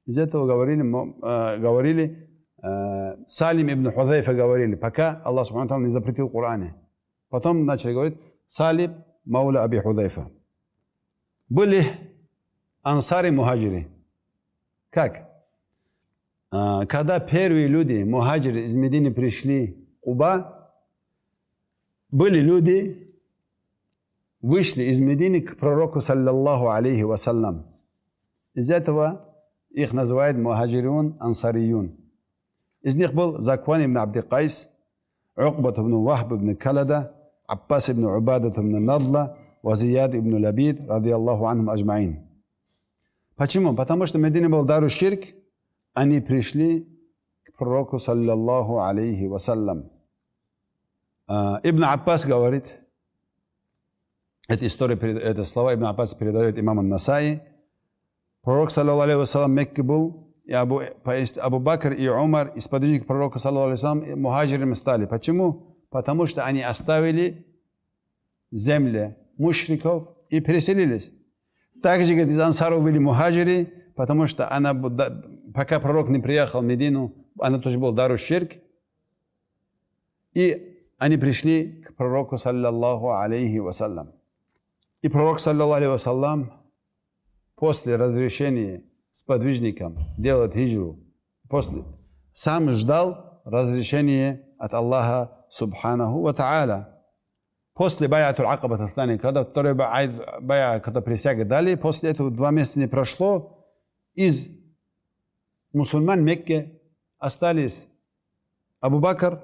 A: Из этого говорили, э, говорили э, Салим ибн Худайфа говорили, пока Аллах не запретил Коране. Потом начали говорить Салим Мауля Аби Худайфа были ансари мухаджири. Как? А, когда первые люди, мухаджири из Медины пришли в Куба, были люди, вышли из Медины к пророку, саллаллаху алейхи вассалам. Из этого их называют мухаджирюн, ансариюн. Из них был Закван ибн Абди Кайс, Укбат ибн Вахб ибн Калада, Аббас ибн Убадат ибн Надла, ва Зияд ибн Лабид, радиаллаху анхум ажмаин. Почему? Потому что Медина был дару ширк, они пришли к пророку, саллиллаху алейхи вассалям. А, ибн Аббас говорит, эта история, это слова Ибн Аббас передает имам Насаи. Пророк, саллиллаху алейхи вассалям, Мекке был, и Абу, Абу Бакр и Умар, и подвижников пророка, саллиллаху алейхи вассалям, мухаджирами стали. Почему? Потому что они оставили землю мушриков и переселились. Также, говорит, из ансаров были мухаджири, потому что она, пока пророк не приехал в Медину, она тоже была дару ширк. И они пришли к пророку, саллаллаху алейхи вассалам. И пророк, саллаллаху алейхи вассалам, после разрешения с подвижником делать хиджру, после, сам ждал разрешения от Аллаха, субханаху ва та'аля. После Баяту Акаба Тастани, когда второй Бая, когда присяги дали, после этого два месяца не прошло, из мусульман Мекки остались Абу Бакр,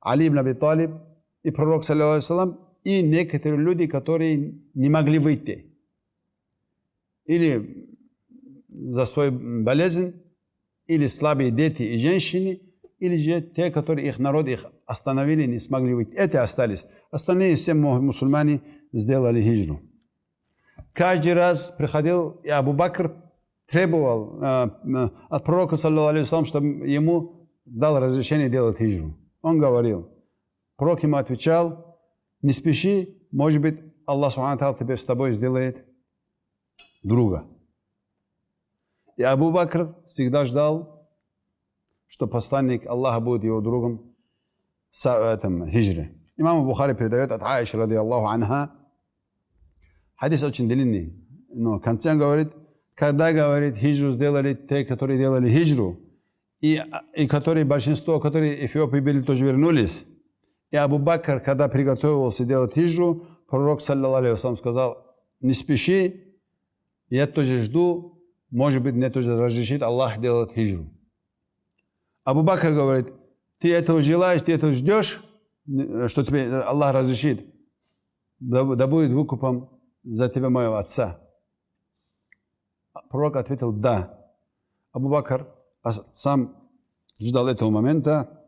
A: Али ибн Аби Талиб и пророк, саллиллаху и некоторые люди, которые не могли выйти. Или за свою болезнь, или слабые дети и женщины – или же те, которые их народ их остановили, не смогли выйти. Эти остались. Остальные все мусульмане сделали хиджру. Каждый раз приходил, и Абу Бакр требовал э, э от пророка, وسلم, чтобы ему дал разрешение делать хиджру. Он говорил, пророк ему отвечал, не спеши, может быть, Аллах Субхану тебе с тобой сделает друга. И Абу Бакр всегда ждал что посланник Аллаха будет его другом с этом хижре. Имам Бухари передает от Аиши, ради Аллаху анха, хадис очень длинный, но в конце он говорит, когда, говорит, хижру сделали те, которые делали хижру, и, и которые большинство, которые Эфиопии были, тоже вернулись. И Абу Бакр, когда приготовился делать хижру, пророк, саллиллаху сказал, не спеши, я тоже жду, может быть, мне тоже разрешит Аллах делать хижру. Абу Бакр говорит, ты этого желаешь, ты этого ждешь, что тебе Аллах разрешит. Да, да будет выкупом за тебя моего отца. Пророк ответил «да». Абу Бакр сам ждал этого момента,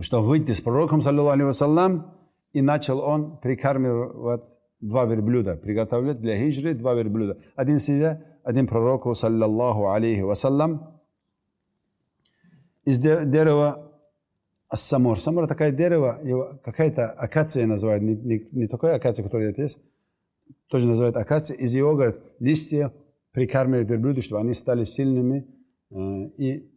A: чтобы выйти с пророком, саллиллаху вассалам, и начал он прикармливать два верблюда, приготовлять для хиджры два верблюда. Один себе, один пророку, саллиллаху алейхи вассалам из дерева самор. Самор такое дерево, его какая-то акация называют, не, не, не такая акация, которая есть, тоже называют акация. Из его, говорят, листья прикармливают верблюды, чтобы они стали сильными э, и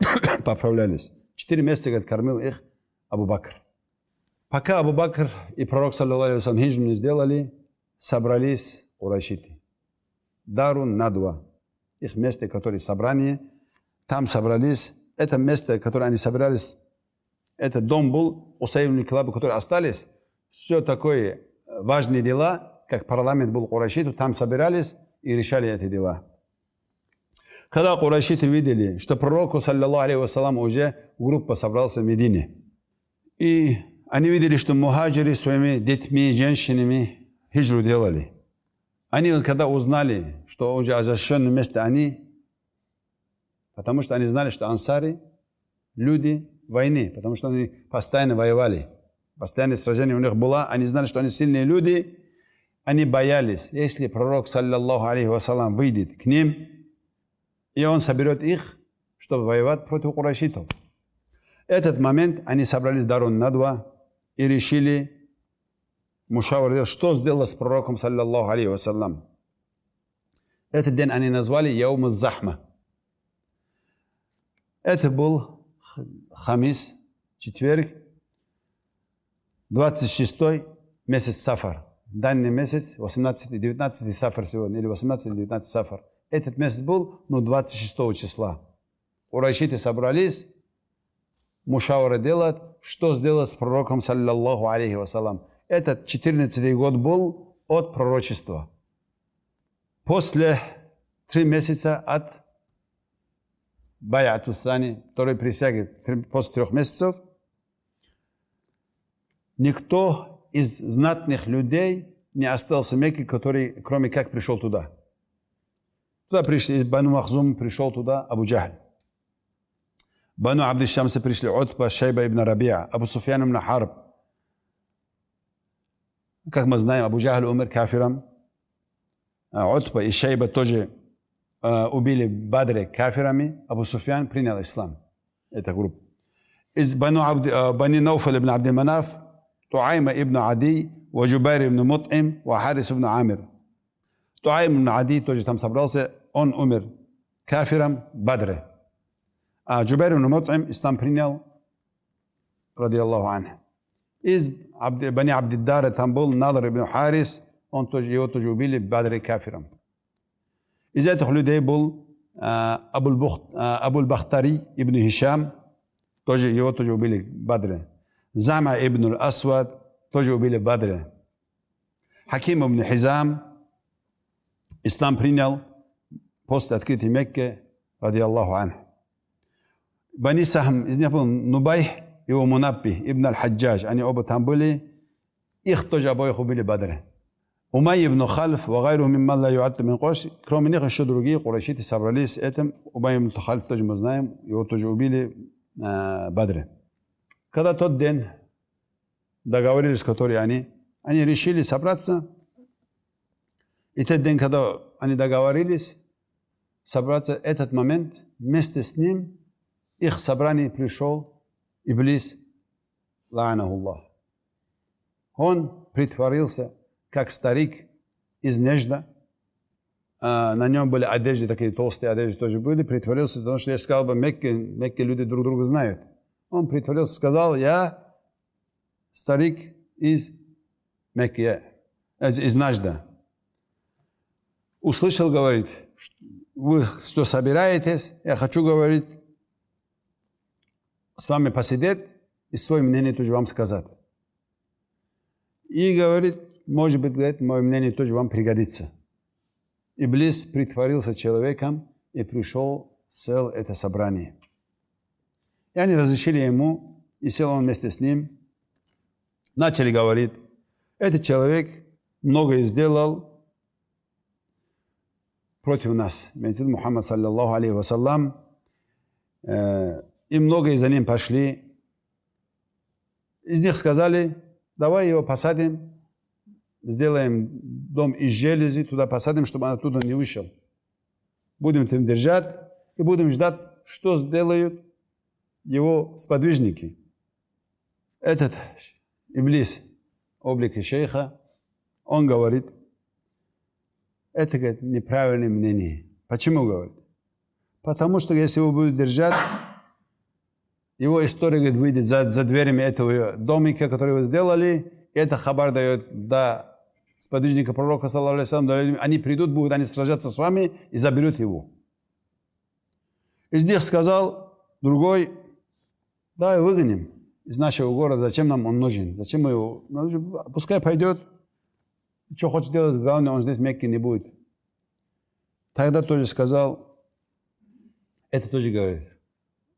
A: поправлялись. Четыре месяца, говорит, кормил их Абу Бакр. Пока Абу Бакр и пророк, саллиллаху алейхи не сделали, собрались урашиты. Дарун Надва. Их место, которое собрание – там собрались. Это место, которое они собирались, Этот дом был, Усаимный клабы, которые остались. Все такое э, важные дела, как парламент был у Курашиту, там собирались и решали эти дела. Когда Курашиты видели, что пророку, саллиллаху алейхи уже группа собрался в Медине, и они видели, что мухаджиры своими детьми, женщинами хиджру делали. Они, когда узнали, что уже озащищенное место, они Потому что они знали, что ансари – люди войны, потому что они постоянно воевали. постоянные сражения у них было, они знали, что они сильные люди, они боялись. Если пророк, саллиллаху алейхи вассалам, выйдет к ним, и он соберет их, чтобы воевать против курайшитов. Этот момент они собрались дарун на два и решили, мушавр, что сделать с пророком, саллиллаху алейхи вассалам. Этот день они назвали Яум Захма. Это был Хамис, четверг, 26 месяц Сафар. Данный месяц 18 и 19 Сафар сегодня, или 18 или 19 Сафар. Этот месяц был, ну, 26 числа. Урайшиты собрались, мушавры делают, что сделать с пророком, саллиллаху алейхи вассалам. Этот 14 год был от пророчества. После три месяца от Баятусани, второй присяги после трех месяцев, никто из знатных людей не остался в Мекке, который, кроме как, пришел туда. Туда пришли, из Бану Махзум пришел туда Абу Джахаль. Бану Абдишамса пришли Утба, Шайба ибн Рабиа, Абу Суфьян ибн Харб. Как мы знаем, Абу Джахаль умер кафиром. А Утба и Шайба тоже убили Бадре кафирами, Абу Суфьян принял ислам. Это группа. Из Бану Абд... Бани Науфал ибн Абд Манаф, Туайма ибн Ади, Ваджубайр ибн Мут'им, Вахарис ибн Амир. Туайм ибн Ади тоже там собрался, он умер кафиром Бадре. А Джубайр ибн Мут'им ислам принял, ради Аллаху анха. Из Бани Абдиддара там был Надр ибн Харис, он тоже, его тоже убили Бадре кафиром. إذا تخلو لديبل آه، أبو البخت آه، أبو البختري ابن هشام توجي يو توجي بيلي بدر زعم ابن الأسود توجي بيلي بدر حكيم بن حزام إسلام برينيال بوست أتكيتي مكة رضي الله عنه بني سهم إذن يقول نبيح يو منبه ابن الحجاج أني أبو تنبولي اختج أبو يخو بيلي بدر Умай ибн Халф вагайру мимма ла юатт мин Курайш. Кроме них еще другие курайшиты собрались этим. Умай ибн Халф тоже мы знаем, его тоже убили э, Бадре. Когда тот день договорились, которые они, они решили собраться. И тот день, когда они договорились собраться, этот момент вместе с ним их собрание пришел Иблис, ла'анахуллах. Он притворился как старик из Нежда. А, на нем были одежды, такие толстые одежды тоже были. Притворился, потому что я сказал бы, Мекке, Мекке люди друг друга знают. Он притворился, сказал, я старик из Мекки, из, из Нажда. Услышал, говорит, вы что собираетесь, я хочу, говорит, с вами посидеть и свое мнение тоже вам сказать. И говорит, может быть, говорит, мое мнение тоже вам пригодится. Иблис притворился человеком и пришел, сел это собрание. И они разрешили ему, и сел он вместе с ним. Начали говорить, этот человек многое сделал против нас. Имеется Мухаммад, саллиллаху алейхи вассалам. Э, и многие за ним пошли. Из них сказали, давай его посадим, сделаем дом из железы, туда посадим, чтобы он оттуда не вышел. Будем там держать и будем ждать, что сделают его сподвижники. Этот Иблис, облик шейха, он говорит, это говорит, неправильное мнение. Почему говорит? Потому что если его будут держать, его история говорит, выйдет за, за дверями этого домика, который вы сделали, и это хабар дает до сподвижника пророка, وسلم, они придут, будут они сражаться с вами и заберут его. Из них сказал другой, да, выгоним из нашего города, зачем нам он нужен, зачем мы его, ну, пускай пойдет, что хочет делать, главное, он здесь мягкий не будет. Тогда тоже сказал, это тоже говорит,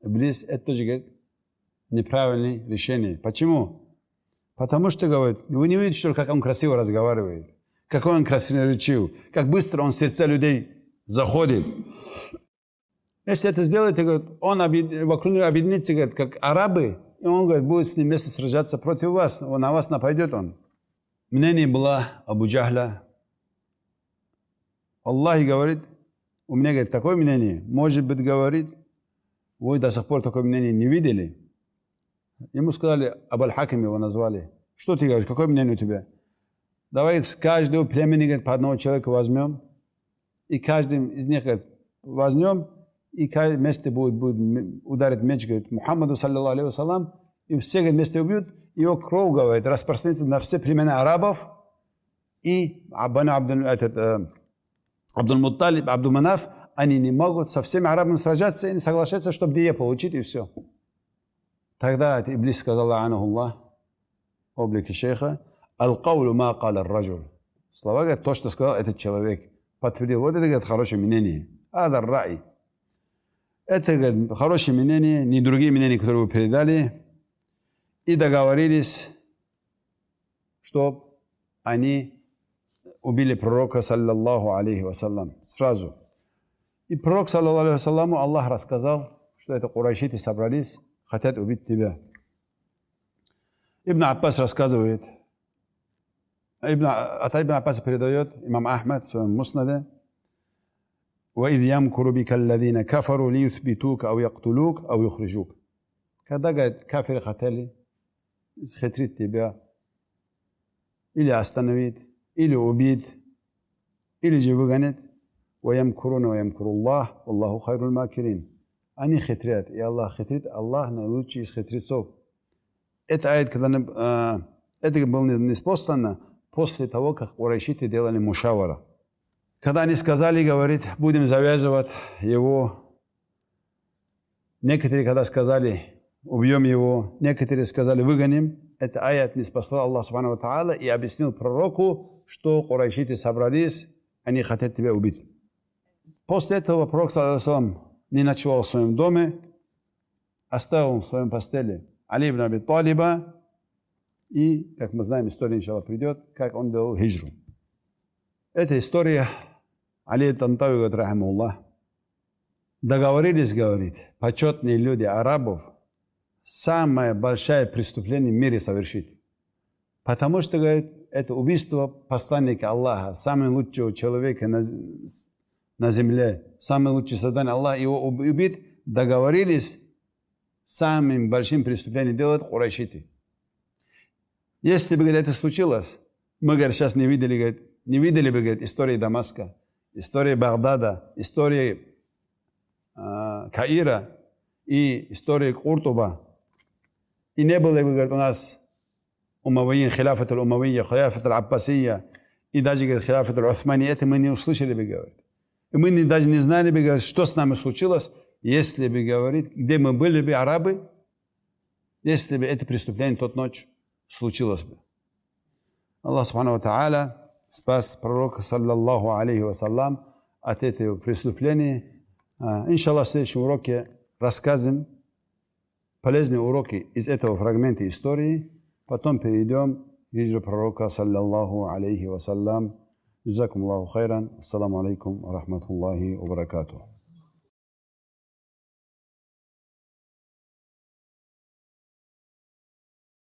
A: близ, это тоже говорит, неправильное решение. Почему? Потому что, говорит, вы не видите, что, как он красиво разговаривает, какой он красноречив, как быстро он в сердца людей заходит. Если это сделаете, говорит, он вокруг него объединится, говорит, как арабы, и он, говорит, будет с ним вместе сражаться против вас, он, на вас нападет он. Мнение было Абу Джахля. Аллах говорит, у меня, говорит, такое мнение, может быть, говорит, вы до сих пор такое мнение не видели – Ему сказали об аль его назвали. Что ты говоришь, какое мнение у тебя? Давай с каждого племени говорит, по одного человека возьмем, и каждым из них говорит, возьмем, и каждый вместе будет, будет ударить меч, говорит, Мухаммаду, саллиллаху алейхи и все говорит, вместе убьют, его кровь, говорит, распространится на все племена арабов, и Аббана Абдул, этот, э, Абдул Мутталиб, Абдул Манаф, они не могут со всеми арабами сражаться и не соглашаться, чтобы дие получить, и все. Тогда Иблис сказал, Аллах, облики шейха, «Аль-каулю ма каля раджуль». Слова, говорит, то, что сказал этот человек, подтвердил. Вот это, говорит, хорошее мнение. Адар рай. Это, говорит, хорошее мнение, не другие мнения, которые вы передали. И договорились, что они убили пророка, саллаллаху алейхи вассалам, сразу. И пророк, саллаллаху алейхи вассаламу, Аллах рассказал, что это курайшиты собрались فتدعو باتباع Ibn Abbas рассказывает, Ибн, от Ибн Аббаса передает имам Ахмад в своем муснаде, وَإِذْ يَمْكُرُ بِكَ الَّذِينَ كَفَرُوا لِيُثْبِتُوكَ أَوْ يَقْتُلُوكَ أَوْ يُخْرِجُوكَ Когда, говорит, кафиры хотели схитрить тебя, или остановить, или убить, или же выгонять, وَيَمْكُرُونَ وَيَمْكُرُ اللَّهُ وَاللَّهُ خَيْرُ الْمَاكِرِينَ Они хитрят, и Аллах хитрит. Аллах наилучший из хитрецов. Это аят, когда э, это было неспослано после того, как урайшиты делали мушавара. Когда они сказали, говорит, будем завязывать его. Некоторые, когда сказали, убьем его. Некоторые сказали, выгоним. Это аят не спасла Аллах Субхану ТААла и объяснил пророку, что курайшиты собрались, они хотят тебя убить. После этого пророк, саллиллаху не ночевал в своем доме, оставил в своем постели Али ибн Аби Талиба, и, как мы знаем, история, начала придет, как он делал хиджру. Эта история, Али Тантави говорит, рахмуллах, договорились, говорит, почетные люди арабов, самое большое преступление в мире совершить. Потому что, говорит, это убийство посланника Аллаха, самого лучшего человека на земле. Самое лучшее создание Аллах его убит, договорились, самым большим преступлением делают хурашиты. Если бы когда это случилось, мы говорит, сейчас не видели, говорит, не видели бы говорит, истории Дамаска, истории Багдада, истории э, Каира и истории Куртуба. И не было бы говорит, у нас умавиин, хилафат умавия, хилафат аль-Аббасия, и даже говорит, хилафат аль-Усмани, это мы не услышали бы, говорит. И мы не, даже не знали бы, что с нами случилось, если бы, говорит, где мы были бы, арабы, если бы это преступление тот ночь случилось бы. Аллах Субхану Тааля спас пророка, саллаллаху алейхи вассалам, от этого преступления. А, иншаллах, в следующем уроке расскажем полезные уроки из этого фрагмента истории. Потом перейдем к пророка, саллаллаху алейхи вассалам, جزاكم الله خيرا السلام عليكم ورحمة الله وبركاته